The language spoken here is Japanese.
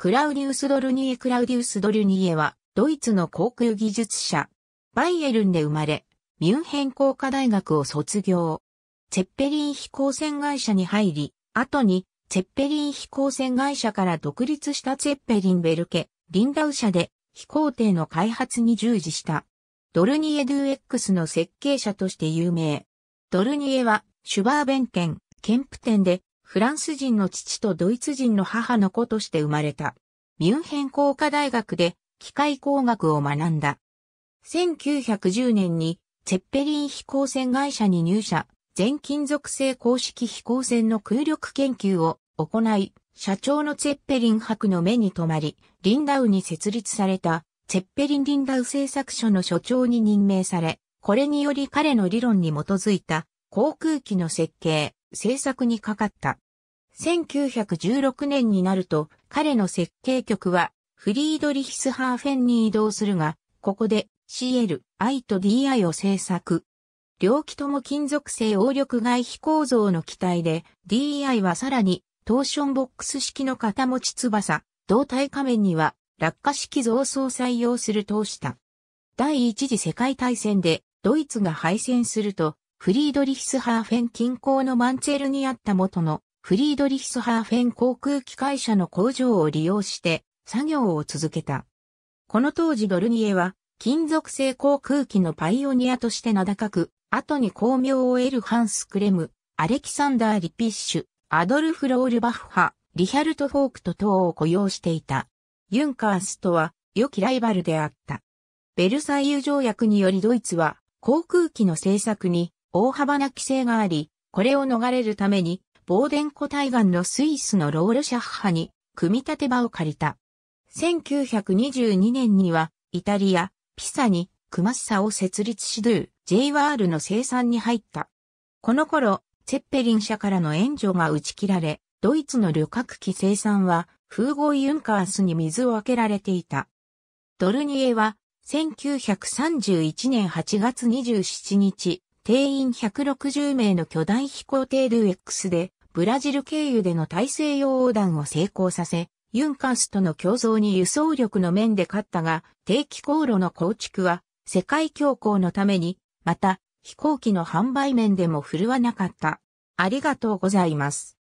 クラウディウス・ドルニエ・クラウディウス・ドルニエは、ドイツの航空技術者、バイエルンで生まれ、ミュンヘン工科大学を卒業。ツェッペリン飛行船会社に入り、後に、ツェッペリン飛行船会社から独立したツェッペリン・ベルケ、リンダウ社で飛行艇の開発に従事した。ドルニエ・ドゥ X の設計者として有名。ドルニエは、シュバーベン店、ケンプ店でフランス人の父とドイツ人の母の子として生まれた。ミュンヘン工科大学で機械工学を学んだ。1910年にツェッペリン飛行船会社に入社、全金属製公式飛行船の空力研究を行い、社長のツェッペリン博の目に留まり、リンダウに設立されたツェッペリン・リンダウ製作所の所長に任命され、これにより彼の理論に基づいた航空機の設計、制作にかかった。1916年になると、彼の設計局は、フリードリヒスハーフェンに移動するが、ここで CL、I と DI を制作。両機とも金属製応力外皮構造の機体で、DI はさらに、トーションボックス式の型持ち翼、胴体仮面には、落下式増装採用するとした。第一次世界大戦で、ドイツが敗戦すると、フリードリヒスハーフェン近郊のマンツェルにあった元のフリードリヒスハーフェン航空機会社の工場を利用して作業を続けた。この当時ドルニエは金属製航空機のパイオニアとして名高く、後に巧妙を得るハンス・クレム、アレキサンダー・リピッシュ、アドルフ・ロールバッハ、リヒャルト・フォークと等を雇用していた。ユンカースとは良きライバルであった。ベルサイユ条約によりドイツは航空機の製作に大幅な規制があり、これを逃れるために、ボーデン湖対岸のスイスのロールシャッハに、組み立て場を借りた。1922年には、イタリア、ピサに、クマッサを設立しドゥ、JR の生産に入った。この頃、ツェッペリン社からの援助が打ち切られ、ドイツの旅客機生産は、風合ユンカースに水をあけられていた。ドルニエは、1931年8月27日、定員160名の巨大飛行艇ルー X で、ブラジル経由での大西洋横断を成功させ、ユンカースとの競争に輸送力の面で勝ったが、定期航路の構築は、世界恐慌のために、また、飛行機の販売面でも振るわなかった。ありがとうございます。